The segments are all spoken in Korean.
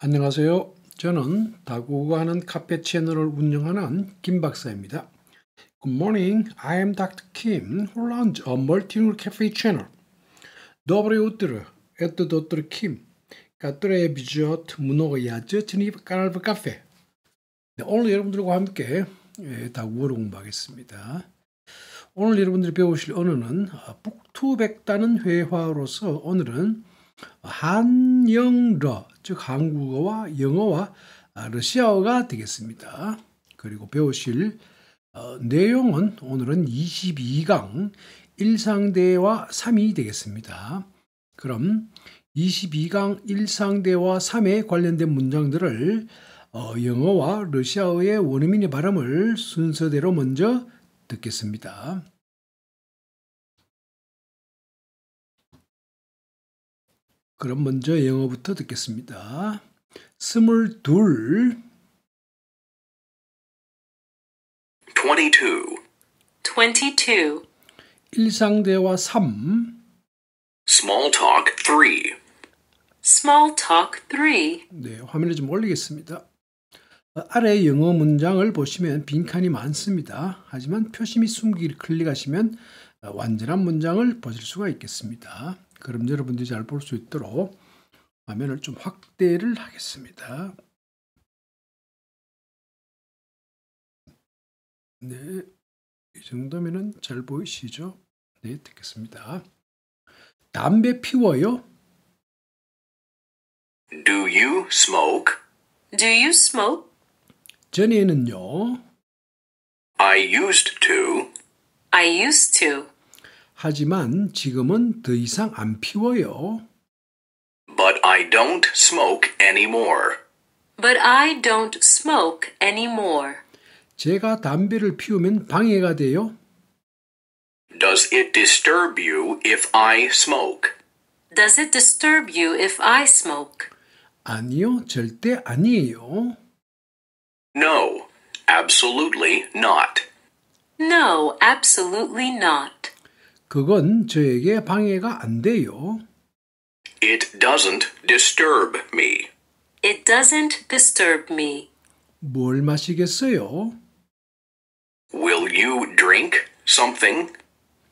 안녕하세요. 저는 다국어가 하는 카페 채널을 운영하는 김 박사입니다. Good morning. I am Dr. Kim who runs a multilingual cafe channel. Доброе утро. Это доктор Kim, который о е щ е т много ячечинив караль브 카페. 네, 오늘 여러분들과 함께 다국어를 공부하겠습니다. 오늘 여러분들이 배우실 언어는 북투백다는 회화로서 오늘은 한영러 즉 한국어와 영어와 아, 러시아어가 되겠습니다. 그리고 배우실 어, 내용은 오늘은 22강 일상대와 3이 되겠습니다. 그럼 22강 일상대와 3에 관련된 문장들을 어, 영어와 러시아어의 원어민의 발음을 순서대로 먼저 듣겠습니다. 그럼 먼저 영어부터 듣겠습니다. 스물둘 22 22 일상대화 3 Small talk 3 Small talk 3 네, 화면을 좀 올리겠습니다. 아래 영어 문장을 보시면 빈칸이 많습니다. 하지만 표시 및숨기를 클릭하시면 완전한 문장을 보실 수가 있겠습니다. 그럼 여러분들이 잘 볼 수 있도록 화면을 좀 확대를 하겠습니다. 네, 이정도면잘 보이시죠? 네, 듣겠습니다. 담배 피워요? Do you smoke? Do you smoke? 전에는요. I used to. I used to. 하지만 지금은 더 이상 안 피워요. But I don't smoke anymore. But I don't smoke anymore. 제가 담배를 피우면 방해가 돼요. Does it disturb you if I smoke? Does it disturb you if I smoke? 아니요, 절대 아니에요. No, absolutely not. No, absolutely not. 그건 저에게 방해가 안 돼요. It doesn't disturb me. It doesn't disturb me. 뭘 마시겠어요? Will you drink something?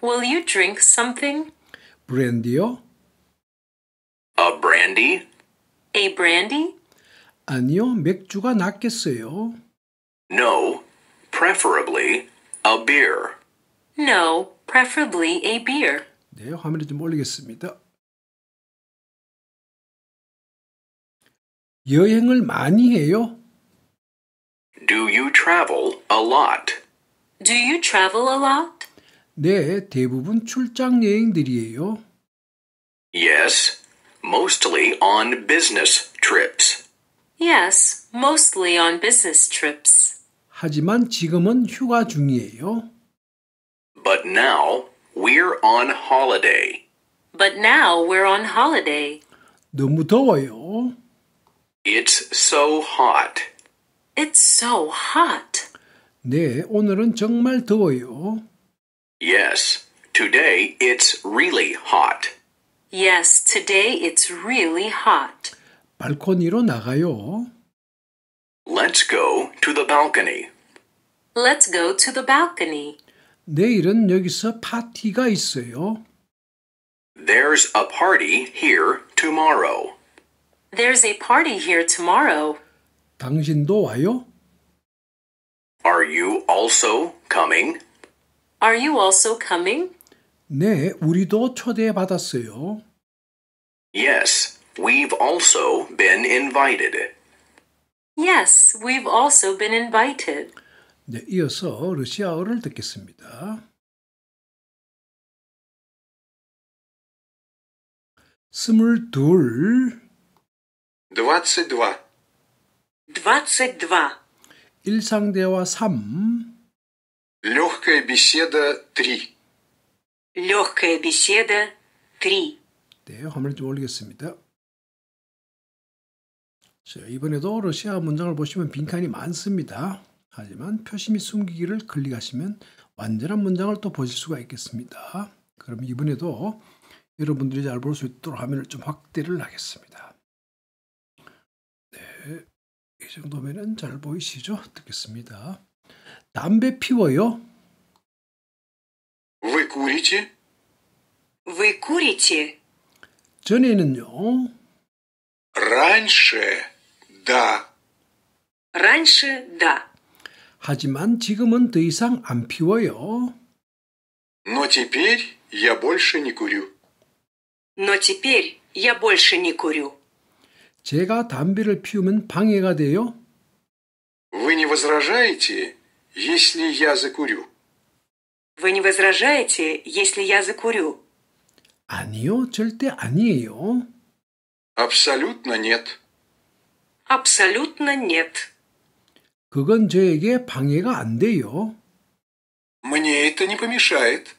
Will you drink something? 브랜디요? A brandy? A brandy? 아니요, 맥주가 낫겠어요. No, preferably a beer. No, preferably a beer. 네, 화면을 좀 올리겠습니다. 여행을 많이 해요? Do you travel a lot? Do you travel a lot? 네, 대부분 출장 여행들이에요. Yes, mostly on business trips. Yes, mostly on business trips. 하지만 지금은 휴가 중이에요. now we're on holiday. But now we're on holiday. 도무더워요. It's so hot. It's so hot. 네, 오늘은 정말 더워요. Yes, today it's really hot. Yes, today it's really hot. 발코니로 나가요. Let's go to the balcony. Let's go to the balcony. 내일은 여기서 파티가 있어요. There's a party here tomorrow. There's a party here tomorrow. 당신도 와요? Are you also coming? Are you also coming? 네, 우리도 초대받았어요. Yes, we've also been invited. Yes, we've also been invited. 네, 이어서 러시아어를 듣겠습니다. 스물둘 22 22 일상대화 3 Легкая беседа 3 Легкая беседа 3 네, 화면을 좀 올리겠습니다. 자, 이번에도 러시아 문장을 보시면 빈칸이 많습니다. 하지만 표심이 숨기기를 클릭하시면 완전한 문장을 또 보실 수가 있겠습니다. 그럼 이번에도 여러분들이 잘 볼 수 있도록 화면을 좀 확대를 하겠습니다. 네, 이 정도면 잘 보이시죠? 듣겠습니다. 담배 피워요? Вы курите? Вы курите? 전에는요. Раньше да. Раньше да. 하지만 지금은 더 이상 안 피워요. Но теперь я больше не курю. Но теперь я больше не курю. 제가 담배를 피우면 방해가 돼요? Вы не возражаете, если я закурю? Вы не возражаете, если я закурю? 아니요, 절대 아니에요. Абсолютно нет. Абсолютно нет. 그건 저에게 방해가 안 돼요. Мне это не помешает.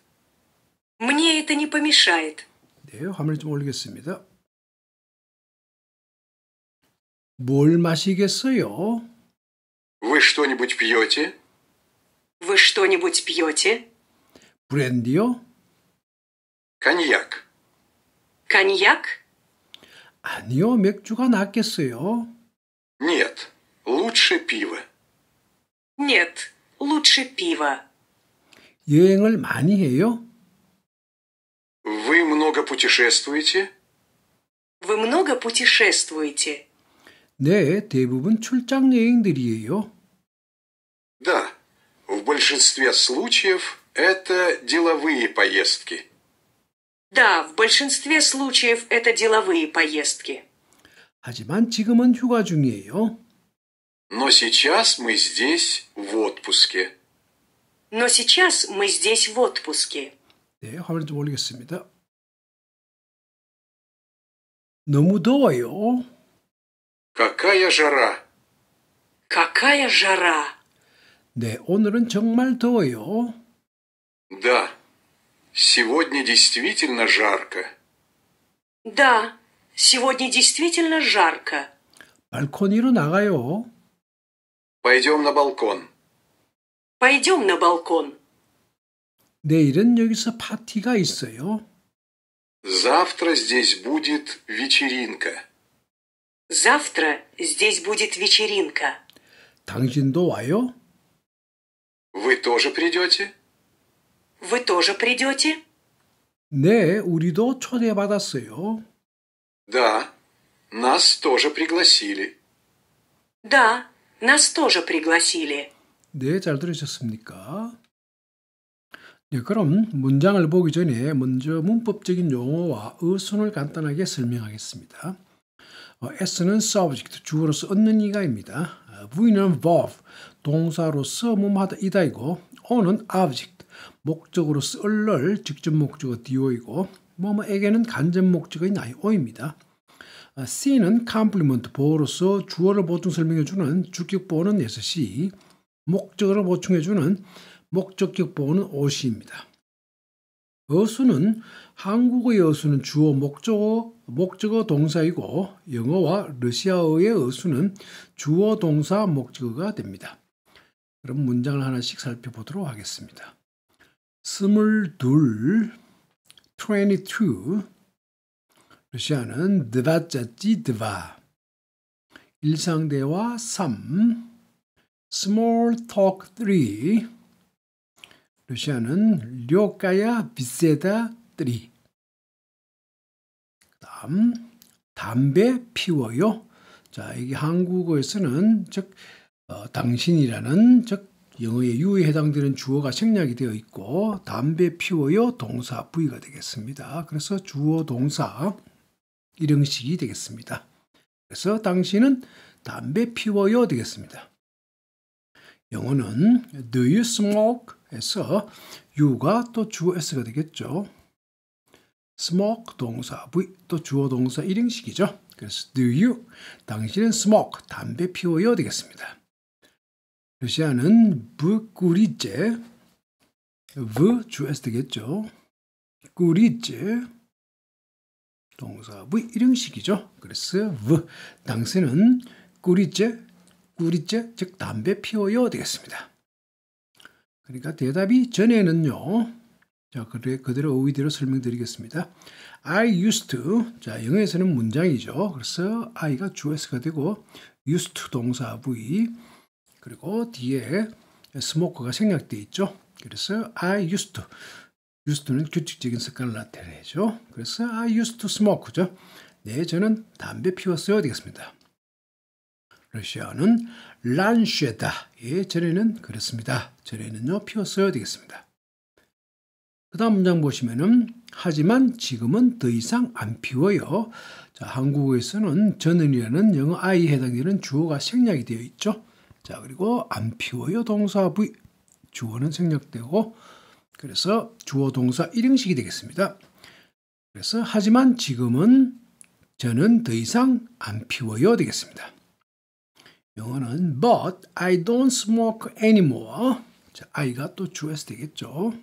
Мне это не помешает. 네, 화면을 좀 올리겠습니다. 뭘 마시겠어요? Вы что-нибудь пьете? Вы что-нибудь пьете? 브랜디요? коньяк. Коньяк? 아니요, 맥주가 낫겠어요. Нет, лучше пиво. Нет, лучше пиво. 여행을 많이 해요? Вы много путешествуете? Вы много путешествуете? 네, 대부분 출장 여행들이에요. Да, в большинстве случаев это деловые поездки. Да, в большинстве случаев это деловые поездки. 하지만 지금은 휴가 중이에요. Но сейчас мы здесь в отпуске. Но сейчас мы здесь в отпуске. 네, 화면을 좀 올리겠습니다. 너무 더워요. Какая жара. Какая жара. 네, 오늘은 정말 더워요. Да, сегодня действительно жарко. Да, сегодня действительно жарко. 발코니로 나가요. Пойдем на балкон. Пойдем на балкон. 내일은 여기서 파티가 있어요. Завтра здесь будет вечеринка. Завтра здесь будет вечеринка. 당신도 와요? Вы тоже придете? Вы тоже придете? 네, 우리도 초대받았어요. Да, нас тоже пригласили. Да, Нас тоже пригласили. 네, 잘 들으셨습니까? 네, 그럼 문장을 보기 전에 먼저 문법적인 용어와 어순을 간단하게 설명하겠습니다. 어, S는 subject, 주어로서 얻는 이가입니다. 어, 아, V는 verb, 동사로서 몸하다 이다이고 O는 object, 목적으로서 얼럴, 직접 목적어 DO이고 뭐뭐에게는 간접 목적인 IO입니다. 아, C는 complement, 보어로서 주어를 보충 설명해주는 주격보어는 6시, 목적어를 보충해주는 목적격보어는 5시입니다 어수는 한국어의 어수는 주어 목적어 목적어 동사이고 영어와 러시아어의 어수는 주어 동사 목적어가 됩니다. 그럼 문장을 하나씩 살펴보도록 하겠습니다. 스물둘, 22, 러시아는 드바짜찌 드바 일상대화 3 스몰 토크 3 러시아는 료카야 비세다 3 그다음 담배 피워요. 자, 이게 한국어에서는 즉 어, 당신이라는 즉 영어의 유에 해당되는 주어가 생략이 되어 있고 담배 피워요 동사 부위가 되겠습니다. 그래서 주어 동사 이런 식이 되겠습니다. 그래서 당신은 담배 피워요 되겠습니다. 영어는 do you smoke에서 you가 또 주어 s가 되겠죠. smoke 동사 v 또 주어 동사 일형식이죠. 그래서 do you 당신은 smoke 담배 피워요 되겠습니다. 러시아는 부꾸리째 v 주 s 되겠죠. 꾸리째 동사 V 이런 식이죠. 그래서 V 당신은 꾸리째 꾸리째 즉 담배 피워요 되겠습니다. 그러니까 대답이 전에는요. 자, 그래, 그대로 의대로 설명드리겠습니다. I used to. 자, 영어에서는 문장이죠. 그래서 I가 주어가 되고 used to 동사 V 그리고 뒤에 스모커가 생략돼 있죠. 그래서 I used to. 유스트는 규칙적인 습관을 나타내죠. 그래서 I used to smoke죠. 네, 저는 담배 피웠어요. 되겠습니다. 러시아는 란쉐다. 예, 전에는 그랬습니다. 전에는요, 피웠어요. 되겠습니다. 그 다음 문장 보시면은, 하지만 지금은 더 이상 안 피워요. 자, 한국어에서는 저는이라는 영어 I에 해당되는 주어가 생략이 되어 있죠. 자, 그리고 안 피워요 동사 V. 주어는 생략되고, 그래서 주어 동사 1형식이 되겠습니다. 그래서 하지만 지금은 저는 더 이상 안 피워요 되겠습니다. 영어는 but I don't smoke anymore. 자, I가 또 주어서 되겠죠.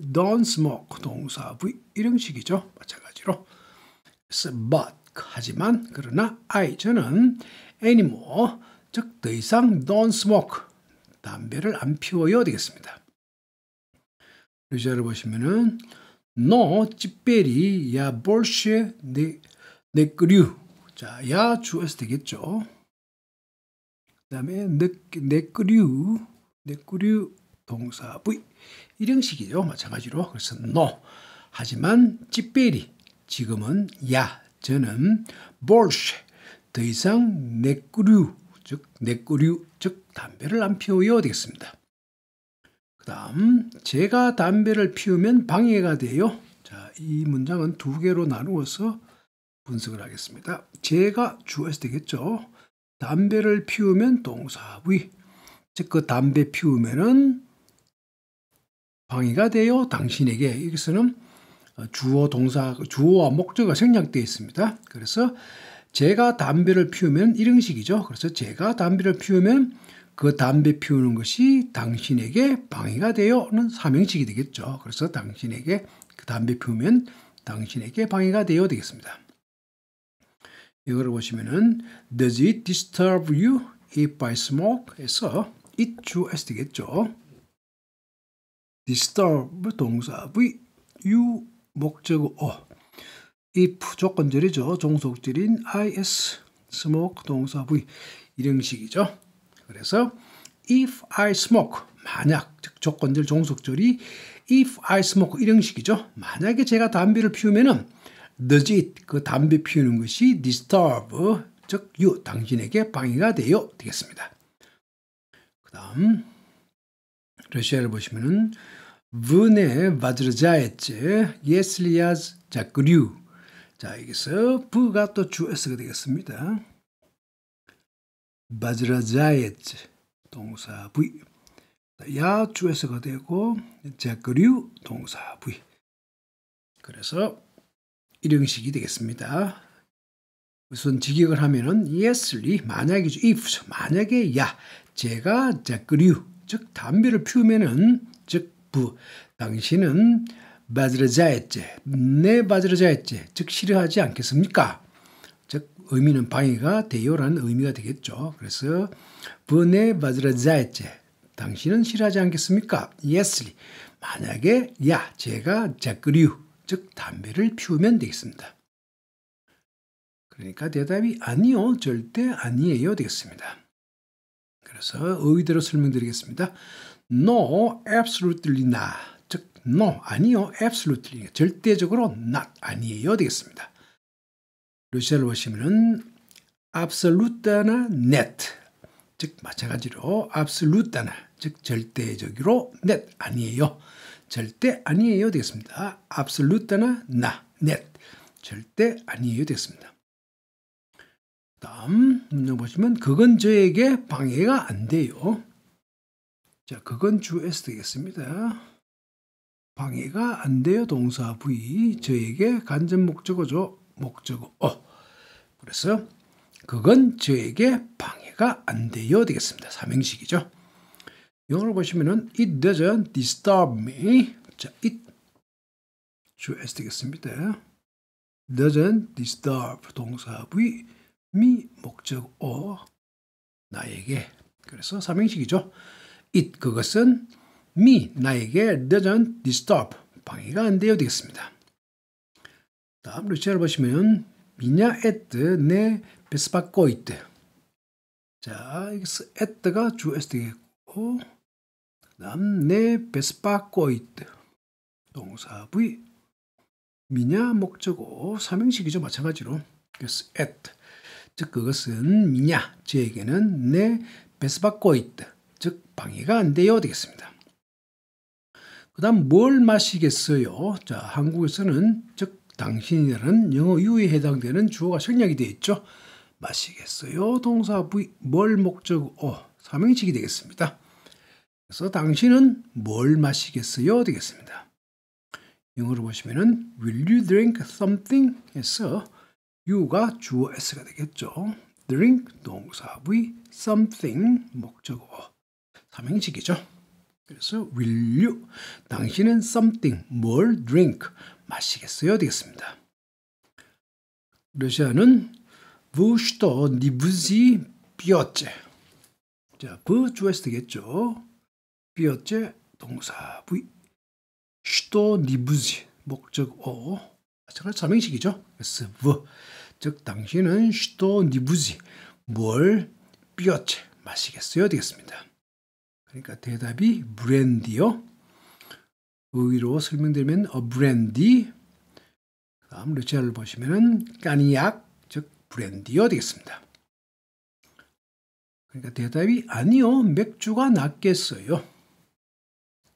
don't smoke 동사 V 일형식이죠. 마찬가지로. but 하지만 그러나 I 저는 anymore 즉 더 이상 don't smoke 담배를 안 피워요 되겠습니다. 루자를 보시면은 너 찌베리 야 볼셰 네네끄류 자야 주어서 되겠죠. 그다음에 네네끄류 네끄류 동사 부 일형식이죠. 마찬가지로 그래서 너 하지만 찌베리 지금은 야 저는 볼셰 더 이상 네끄류 즉 네끄류 즉 담배를 안 피워요 되겠습니다. 그 다음 제가 담배를 피우면 방해가 돼요. 자, 이 문장은 두 개로 나누어서 분석을 하겠습니다. 제가 주어서 되겠죠. 담배를 피우면 동사위즉 그 담배 피우면은 방해가 돼요. 당신에게. 여기서는 주어 동사 주어와 목적어가 생략되어 있습니다. 그래서 제가 담배를 피우면 이런 식이죠. 그래서 제가 담배를 피우면 그 담배 피우는 것이 당신에게 방해가 되요는 삼형식이 되겠죠. 그래서 당신에게 그 담배 피우면 당신에게 방해가 되요 되겠습니다. 이걸 보시면은 does it disturb you if I smoke에서 it y o s 되겠죠. disturb 동사 v you 목적어 o if 조건절이죠. 종속절인 is smoke 동사 v 일형식이죠. 그래서 if I smoke 만약 즉 조건들 종속절이 if I smoke 이런 식이죠. 만약에 제가 담배를 피우면은 does it 그 담배 피우는 것이 disturb 즉 you 당신에게 방해가 돼요 되겠습니다. 그다음 러시아를 보시면은 vne vadrzhaetse y e 자 여기서 v가 또 주어서가 되겠습니다. 바즈라자예츠 동사 부위 야주에서가 되고 제그류 동사 부위 그래서 일용식이 되겠습니다. 우선 직역을 하면은 yesly 만약이죠. if죠. 만약에 야 제가 제그류 즉 담배를 피우면은 즉 부 당신은 바즈라자예츠 내 바즈라자예츠 즉 싫어하지 않겠습니까? 의미는 방해가 되요라는 의미가 되겠죠. 그래서 분에 바즈라자이제 당신은 싫어하지 않겠습니까? 예스리 만약에 야 제가 자그리즉 담배를 피우면 되겠습니다. 그러니까 대답이 아니요 절대 아니에요 되겠습니다. 그래서 의대로 설명드리겠습니다. No, absolutely not. 즉, no, 아니요, absolutely. 절대적으로 not, 아니에요 되겠습니다. 루시아를 보시면은 absolute나 net 즉 마찬가지로 absolute나 즉 절대적으로 net 아니에요. 절대 아니에요 되겠습니다. absolute나 나 net 절대 아니에요 되겠습니다. 다음 문장 보시면 그건 저에게 방해가 안 돼요. 자, 그건 주에서 되겠습니다. 방해가 안 돼요 동사 부위 저에게 간접 목적어죠. 목적어. 어, 그래서 그건 저에게 방해가 안 돼요 되겠습니다. 삼행식이죠. 영어를 보시면은 it doesn't disturb me. 자, it 주어 되겠습니다. doesn't disturb 동사부의 미 목적어 나에게 그래서 삼행식이죠. it 그것은 me 나에게 doesn't disturb 방해가 안 돼요 되겠습니다. 다음으로 잘 보시면 미냐 에트 네 베스바코이트 자 에트가 주에 되겠고 다음 네 베스바코이트 동사 부 미냐 목적어 삼형식이죠 마찬가지로 그래서 에트 즉 그것은 미냐 저에게는 네 베스바코이트 즉 방해가 안 돼요 되겠습니다. 그 다음 뭘 마시겠어요? 자 한국에서는 즉 당신이라는 영어 유에 해당되는 주어가 생략이 되어 있죠. 마시겠어요? 동사 V 뭘 목적 어 삼행식이 되겠습니다. 그래서 당신은 뭘 마시겠어요? 되겠습니다. 영어로 보시면은 Will you drink something? 에서 u 가 주어 s가 되겠죠. drink 동사 V something 목적어 삼행식이죠. 그래서 will you 당신은 something 뭘 drink 마시겠어요 되겠습니다. 러시아는 부슈토 니부지 뼈째 자, 부주에서 되겠죠. 뼈째 동사 부 슈토 니부지 목적어 마찬가지 삼행식이죠. 스브 즉 당신은 슈토 니부지 뭘 뼈째 마시겠어요 되겠습니다. 그러니까 대답이 브랜디요. 의로 설명되면 a brandy, 그다음 루치를 보시면은 까니약, 즉 브랜디어 되겠습니다. 그러니까 대답이 아니요, 맥주가 낫겠어요.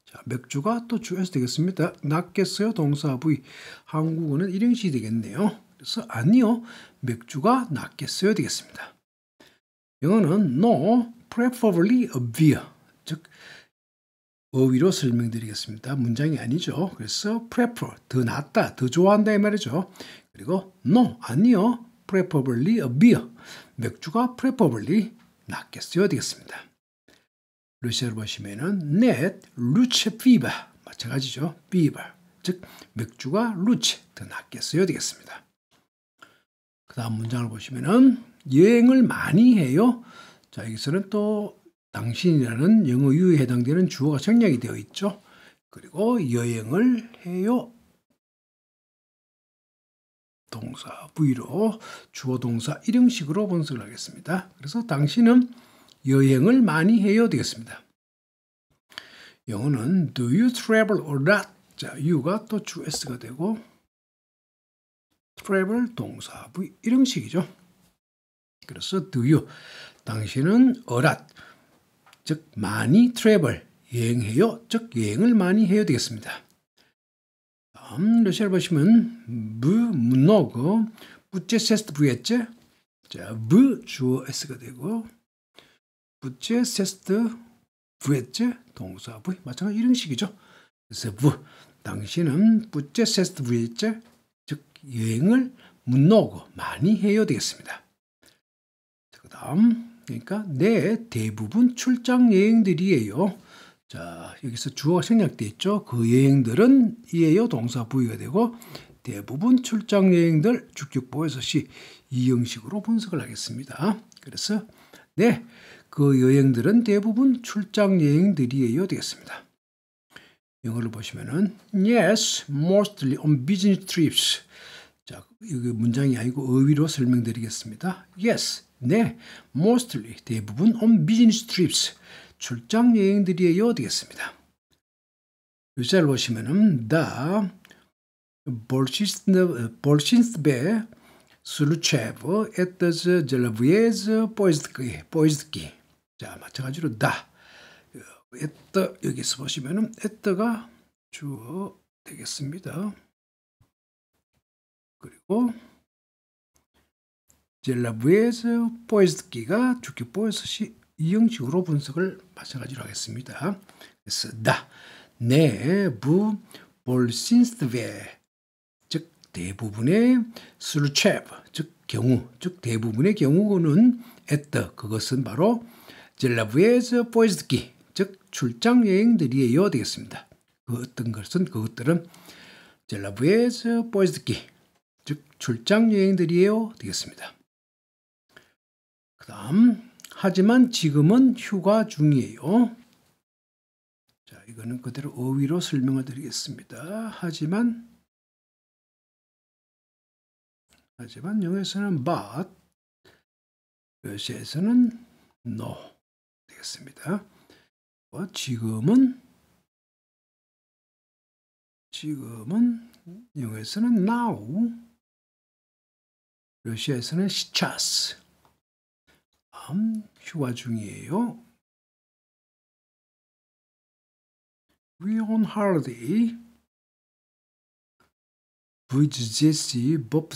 자, 맥주가 또 주어서 되겠습니다. 낫겠어요, 동사 부위. 한국어는 일행시 되겠네요. 그래서 아니요, 맥주가 낫겠어요 되겠습니다. 영어는 no, preferably a beer, 즉 어휘로 설명드리겠습니다. 문장이 아니죠. 그래서 prefer, 더 낫다, 더 좋아한다 이 말이죠. 그리고 no, 아니요. preferably a beer. 맥주가 preferably 낫겠어요 되겠습니다. 루시아를 보시면 net, luce fever. 마찬가지죠. fever. 즉 맥주가 루치 더 낫겠어요 되겠습니다. 그 다음 문장을 보시면 여행을 많이 해요. 자 여기서는 또 당신이라는 영어 유에 해당되는 주어가 생략이 되어 있죠. 그리고 여행을 해요. 동사 V로 주어 동사 일형식으로 분석을 하겠습니다. 그래서 당신은 여행을 많이 해요 되겠습니다. 영어는 Do you travel or o t 자, you가 또 주 s가 되고 travel 동사 V 일형식이죠. 그래서 do you 당신은 or o t 즉 많이 트래블 여행해요. 즉 여행을 많이 해야 되겠습니다. 다음 러시아를 보시면 무 много п у т е ш е 자, 무 주어 s가 되고 п у т е ш е с т 동사 v 마찬가지 이런 식이죠. 그래서 무 당신은 p u t е ш е с т 즉 여행을 м н о 많이 해야 되겠습니다. 그 다음 그러니까 네 대부분 출장 여행들이에요. 자 여기서 주어가 생략돼 있죠. 그 여행들은 이에요 동사 부위가 되고 대부분 출장 여행들 주격보에서 시이 형식으로 분석을 하겠습니다. 그래서 네그 여행들은 대부분 출장 여행들이에요 되겠습니다. 영어를 보시면은 yes mostly on business trips 자 여기 문장이 아니고 의위로 설명드리겠습니다 yes 네, mostly 대부분 on business trips 출장 여행들이에요 되겠습니다. 글자 보시면은 다 볼신스베 슬루체브 에터즈 젤라브예즈 포이즈키 포이즈키 자 마찬가지로 다 에터 여기서 보시면은 에터가 주어 되겠습니다. 그리고 젤 라브에서 보이스기가 주키 보이스시 이 형식으로 분석을 마찬가지로 하겠습니다. 그래서 다, 네, 부, 볼신스베 즉 대부분의 술체브 즉 경우 즉 대부분의 경우는 에터 그것은 바로 젤라브에서 보이스기 즉 출장 여행들이에요 되겠습니다. 그 어떤 것은 그것들은 젤라브에서 보이스기 즉 출장 여행들이에요 되겠습니다. 그 다음 하지만 지금은 휴가 중이에요. 자, 이거는 그대로 어휘로 설명을 드리겠습니다. 하지만 하지만 영어서는 but 러시에서는 no 되겠습니다. 뭐 지금은 지금은 영어에서는 now 러시아에서는 с е й 지금 휴가 중이에요. We on holiday with Jesse b o b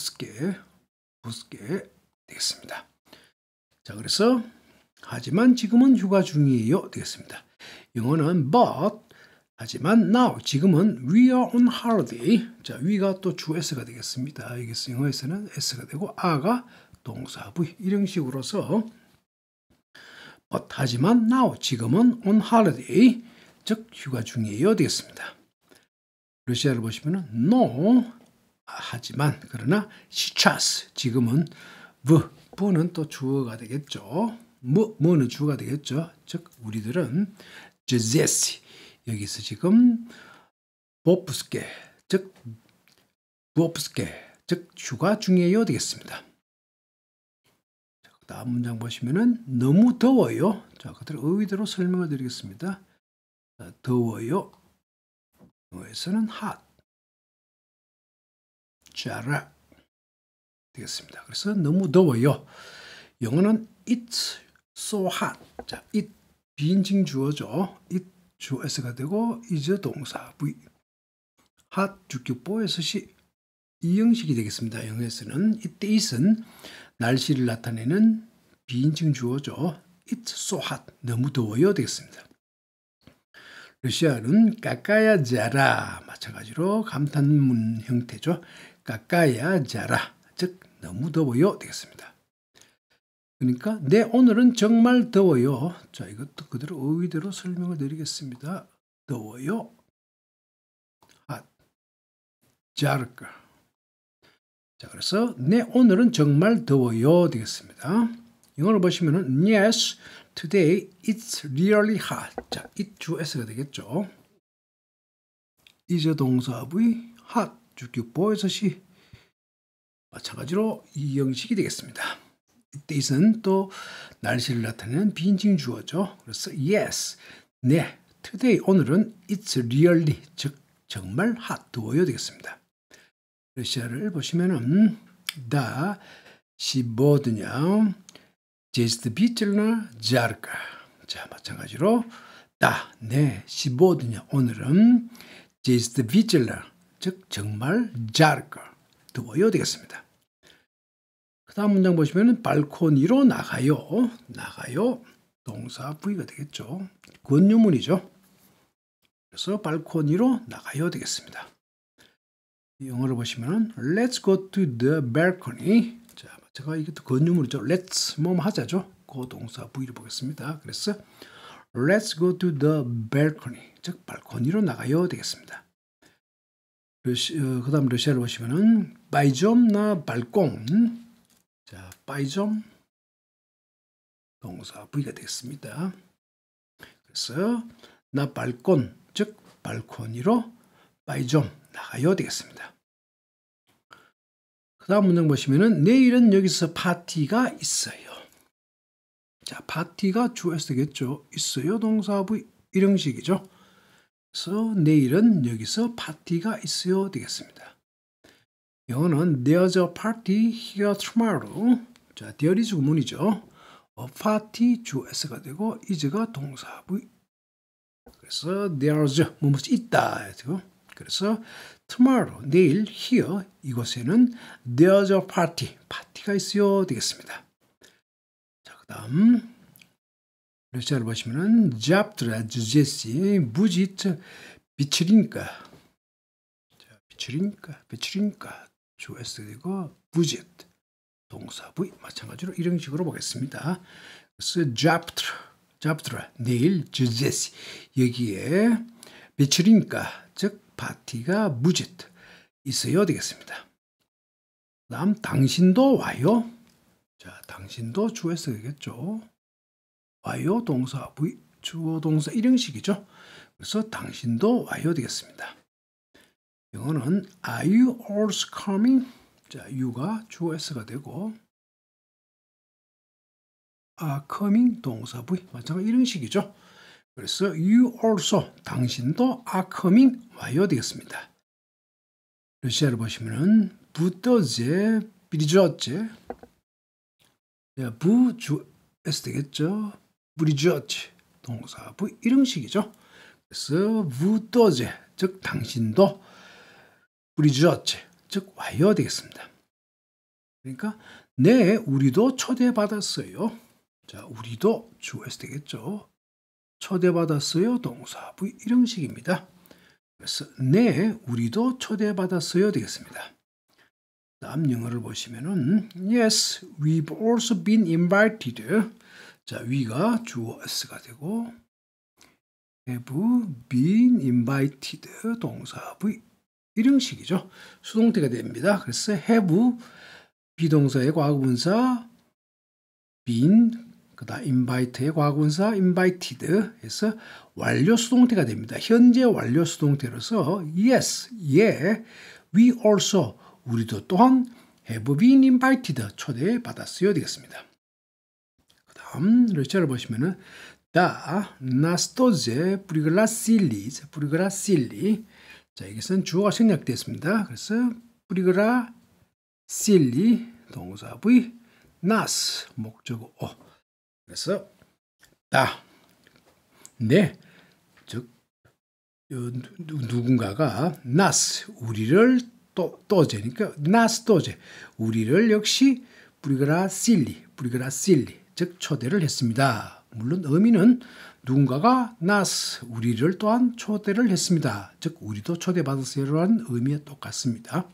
되겠습니다. 자, 그래서 하지만 지금은 휴가 중이에요 되겠습니다. 영어는 but 하지만 now 지금은 we are on holiday. 자, we가 또주 s가 되겠습니다. 여기 영어에서는 s가 되고 a가 동사 부 이런 식으로서 But 하지만 now 지금은 on holiday 즉 휴가 중이에요 되겠습니다. 러시아를 보시면은 no 하지만 그러나 시차스 지금은 v 부는 또 주어가 되겠죠. 무 무는 주어가 되겠죠. 즉 우리들은 제제시 여기서 지금 보프스케 즉 보프스케 즉 휴가 중이에요 되겠습니다. 다음 문장 보시면은 너무 더워요. 자, 그대로 의의대로 설명을 드리겠습니다. 자, 더워요. 영어에서는 hot. 자라 되겠습니다. 그래서 너무 더워요. 영어는 it's so hot. 자, it 비인칭 주어죠. it 주서가 되고 is 동사 v. hot 주격보에서 시 이형식이 되겠습니다. 영어에서는 it is은 날씨를 나타내는 비인칭 주어죠. It's so hot. 너무 더워요 되겠습니다. 러시아는 까까야 자라 마찬가지로 감탄문 형태죠. 까까야 자라 즉 너무 더워요 되겠습니다. 그러니까 네 오늘은 정말 더워요. 자 이것도 그대로 의대로 설명을 드리겠습니다. 더워요. hot, ж 자, 그래서 네 오늘은 정말 더워요 되겠습니다. 영어로 보시면은 yes today it's really hot. 자, it 주 s가 되겠죠. 이제 동사부의 hot 주격보에서 시 마찬가지로 이 형식이 되겠습니다. 이때는 또 날씨를 나타내는 빈칭 주어죠. 그래서 yes, 네, today 오늘은 it's really 즉 정말 핫 더워요 되겠습니다. 러시아를 보시면은 да, с е 냐제스트비 д е 자르 т 자, 마찬가지로 д 네, с е г 냐 오늘은 제스트비 т в 즉 정말 자르 р 두 о 요 되겠습니다. 그 다음 문장 보시면은 발코니로 나가요. 나가요. 동사 부위가 되겠죠. 권유문이죠. 그래서 발코니로 나가요 되겠습니다. 영어를 보시면 Let's go to the balcony. 자, 제가 이것도 건유물이죠. Let's 뭐 하자죠. 그 동사 부위를 보겠습니다. 그래서 Let's go to the balcony. 즉 발코니로 나가요 되겠습니다. 러시, 어, 그 다음 러시아를 보시면은 바이점나 발콩 자 바이점 동사 부위가 되겠습니다. 그래서 나발권즉 발코니로 많이 좀 나가요 되겠습니다. 그 다음 문장 보시면은 내일은 여기서 파티가 있어요. 자, 파티가 주어에 되겠죠. 있어요 동사부 일형식이죠. 그래서 내일은 여기서 파티가 있어요 되겠습니다. 영어는 there's a party here tomorrow. 자, there is 구문이죠. a party 주어에가 되고 is가 동사부 그래서 there's 무엇 있다. 되고 그래서 tomorrow, 내일, here, 이곳에는 there's a party, 파티가 있어요 되겠습니다. 자, 그 다음 루시아를 보시면은 잡드라 주제시 무지트 비츠린까 자, 비츠린까 비츠린까 주에서 되고 무지트 동사부 마찬가지로 이런 식으로 보겠습니다. 그래서 잡드라 잡드라 내일 주제시 여기에 비츠린까 즉 파티가 무짓 있어야 되겠습니다. 다음 당신도 와요. 자, 당신도 주어쓰겠죠. 와요 동사 부 주어 동사 일형식이죠. 그래서 당신도 와요 되겠습니다. 영어는 Are you also coming? 자, you가 주어 s가 되고 are coming 동사 부 마찬가지 이런 식이죠. 그래서 you also, 당신도 are coming 와요 되겠습니다. 러시아를 보시면은 부떠제, 비리저제, 네, 부주에서 되겠죠. 브리저지 동사 부 이런 식이죠. 그래서 부떠제, 즉 당신도 브리저지, 즉 와요 되겠습니다. 그러니까 네, 우리도 초대받았어요. 자, 우리도 주어서 되겠죠. 초대받았어요 동사부 이런 식입니다. 그래서 네 우리도 초대받았어요 되겠습니다. 다음 영어를 보시면은 Yes, we've also been invited. 자, we가 주어 s가 되고 have been invited 동사 v 이런 식이죠. 수동태가 됩니다. 그래서 have 비동사의 과거분사 been 그다음 인바이트의 과거분사 인바이티드 에서 완료 수동태가 됩니다. 현재 완료 수동태로서 yes, 예, yeah, we also 우리도 또한 have been invited 초대받았어요 되겠습니다. 그다음 러시아를 보시면은 다 나스토제 프리그라실리 프리그라실리 자 여기서는 주어가 생략됐습니다. 그래서 프리그라실리 동사 부이 나스 목적어 그래서 나, 네, 즉 어, 누군가가 나스 우리를 또 또제니까 나스 또제 우리를 역시 브리그라 실리 브리그라 실리 즉 초대를 했습니다. 물론 의미는 누군가가 나스 우리를 또한 초대를 했습니다. 즉 우리도 초대받았어요라는 의미에 똑같습니다.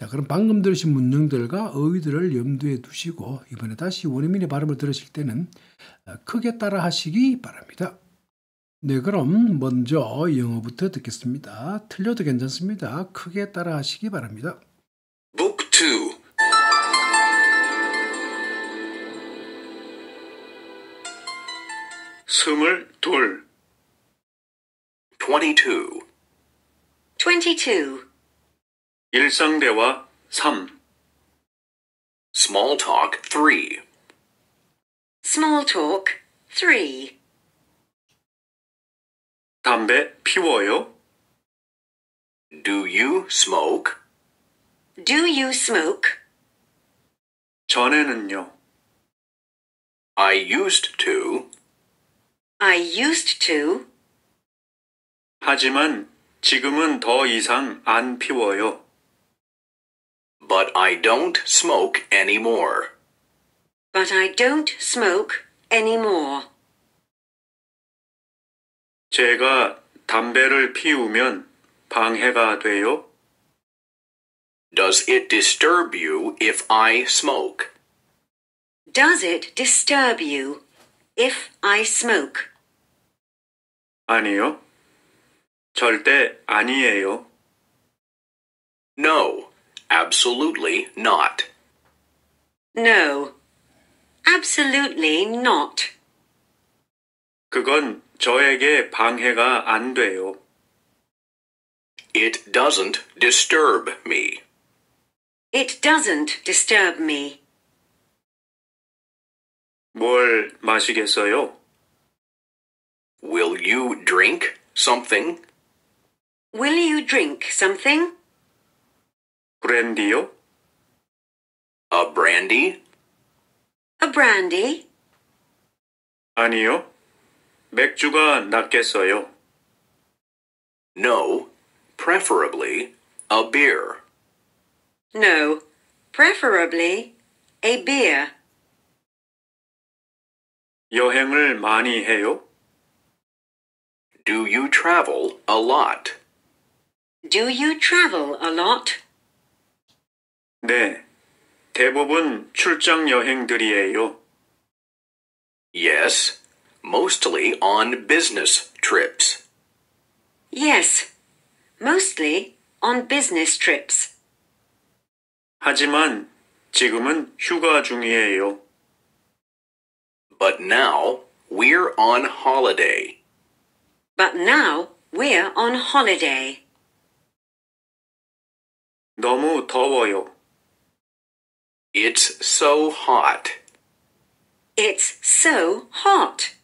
자, 그럼 방금 들으신 문장들과 어휘들을 염두에 두시고 이번에 다시 원어민의 발음을 들으실 때는 어, 크게 따라 하시기 바랍니다. 네, 그럼 먼저 영어부터 듣겠습니다. 틀려도 괜찮습니다. 크게 따라 하시기 바랍니다. Book 2 22 22 일상대화 3 Small talk 3 Small talk 3 담배 피워요? Do you smoke? Do you smoke? 전에는요. I used to. I used to. 하지만 지금은 더 이상 안 피워요. But I don't smoke anymore. But I don't smoke anymore. 제가 담배를 피우면 방해가 돼요? Does it disturb you if I smoke? Does it disturb you if I smoke? 아니요. 절대 아니에요. No, Absolutely not. No. Absolutely not. 그건 저에게 방해가 안 돼요. It doesn't disturb me. It doesn't disturb me. 뭘 마시겠어요? Will you drink something? Will you drink something? Brandio. A brandy? A brandy? 아니요. 맥주가 낫겠어요. No, preferably a beer. No, preferably a beer. 여행을 많이 해요? Do you travel a lot? Do you travel a lot? 네. 대부분 출장 여행들이에요. Yes, mostly on business trips. Yes, mostly on business trips. 하지만 지금은 휴가 중이에요. But now we're on holiday. But now we're on holiday. 너무 더워요. It's so hot. It's so hot.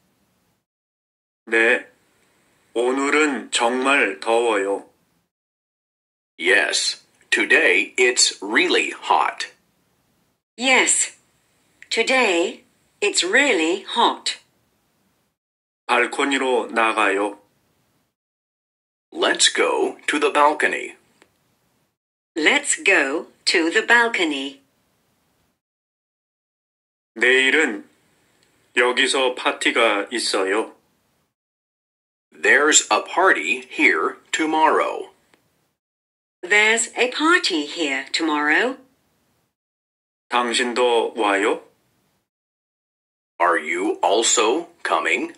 네. 오늘은 정말 더워요. Yes, today it's really hot. Yes, today it's really hot. 발코니로 나가요. Let's go to the balcony. Let's go to the balcony. 내일은 여기서 파티가 있어요. There's a party here tomorrow. There's a party here tomorrow. 당신도 와요? Are you also coming?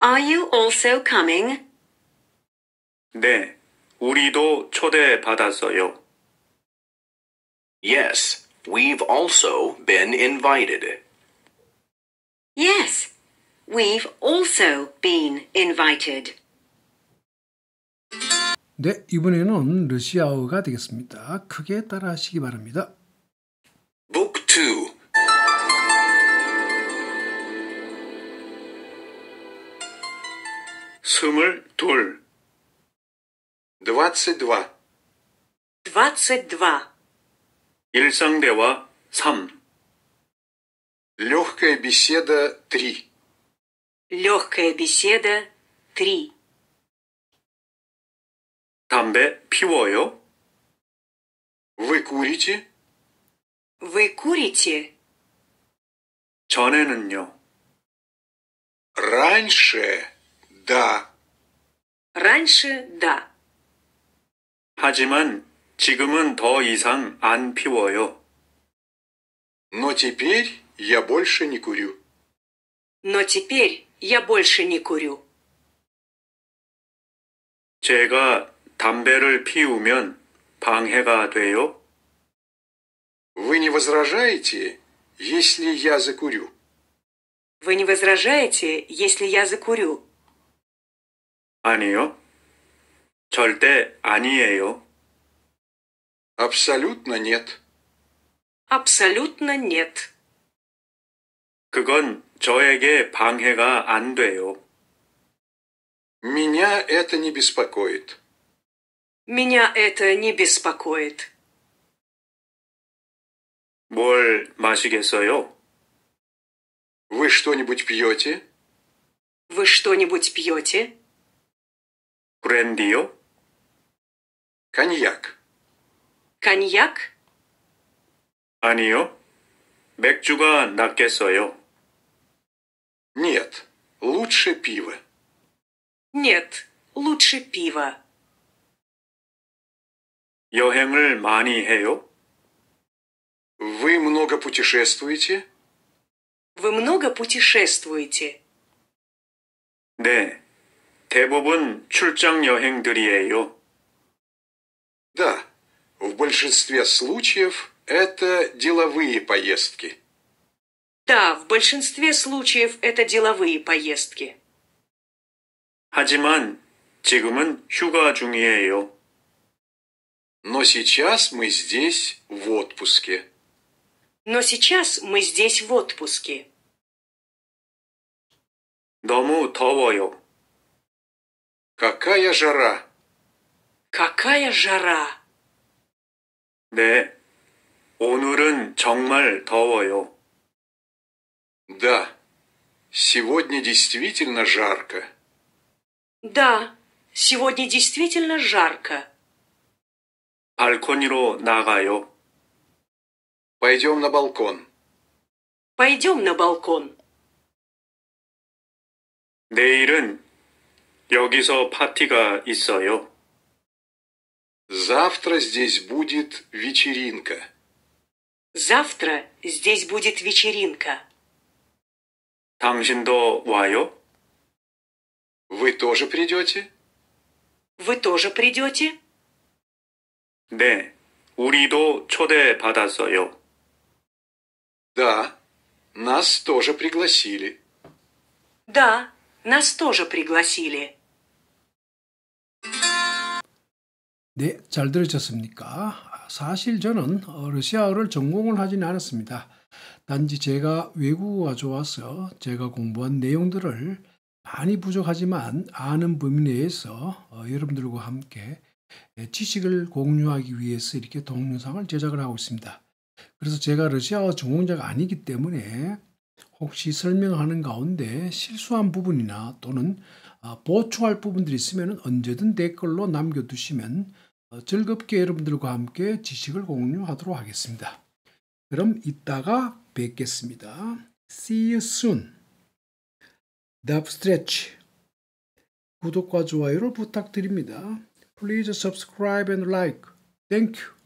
Are you also coming? 네, 우리도 초대받았어요. Yes, We've also been invited. Yes, we've also been invited. 네, 이번에는 러시아어가 되겠습니다. 크게 따라하시기 바랍니다. Book 2 스물둘 22 22 일상대화 3 Легкая беседа 3 Легкая беседа 3 담배 피워요? Вы курите? Вы курите? 전에는요. Раньше да. Раньше да. 하지만 지금은 더 이상 안 피워요. Но теперь я больше не курю. Но теперь я больше не курю. 제가 담배를 피우면 방해가 돼요? Вы не возражаете, если я закурю? Вы не возражаете, если я закурю? 아니요. 절대 아니에요. Абсолютно нет. Абсолютно нет. 그건 저에게 방해가 안 돼요. Меня это не беспокоит. Меня это не беспокоит. 뭘 마시겠어요? Вы что-нибудь пьете? Вы что-нибудь пьете? 브랜디요? Коньяк коньяк? 아니요. 맥주가 낫겠어요. Нет, лучше пиво. Нет, лучше пиво. 여행을 많이 해요? Вы много путешествуете? Вы много путешествуете? Да. 대부분 출장 여행들이에요. Да, в большинстве случаев это деловые поездки. Да, в большинстве случаев это деловые поездки. 하지만 지금은 휴가 중이에요. Но сейчас мы здесь в отпуске. Но сейчас мы здесь в отпуске. 너무 더워요. Какая жара! Какая жара! 네. 오늘은 정말 더워요. Да. Сегодня действительно жарко. Да. Сегодня действительно жарко. 발코니로 나가요. Пойдем на балкон. Пойдем на балкон. 내일은 여기서 파티가 있어요. Завтра здесь будет вечеринка. Завтра здесь будет вечеринка. 당신도 와요? Вы тоже придете? Вы тоже придете? 네, 우리도 초대받았어요. Да, нас тоже пригласили. Да, нас тоже пригласили. 네, 잘 들으셨습니까? 사실 저는 어, 러시아어를 전공을 하지는 않았습니다. 단지 제가 외국어가 좋아서 제가 공부한 내용들을 많이 부족하지만 아는 범위 내에서 어, 여러분들과 함께 예, 지식을 공유하기 위해서 이렇게 동영상을 제작을 하고 있습니다. 그래서 제가 러시아어 전공자가 아니기 때문에 혹시 설명하는 가운데 실수한 부분이나 또는 아, 보충할 부분들이 있으면 언제든 댓글로 남겨두시면 어, 즐겁게 여러분들과 함께 지식을 공유하도록 하겠습니다. 그럼 이따가 뵙겠습니다. See you soon. 덥스트레치 구독과 좋아요를 부탁드립니다. Please subscribe and like. Thank you.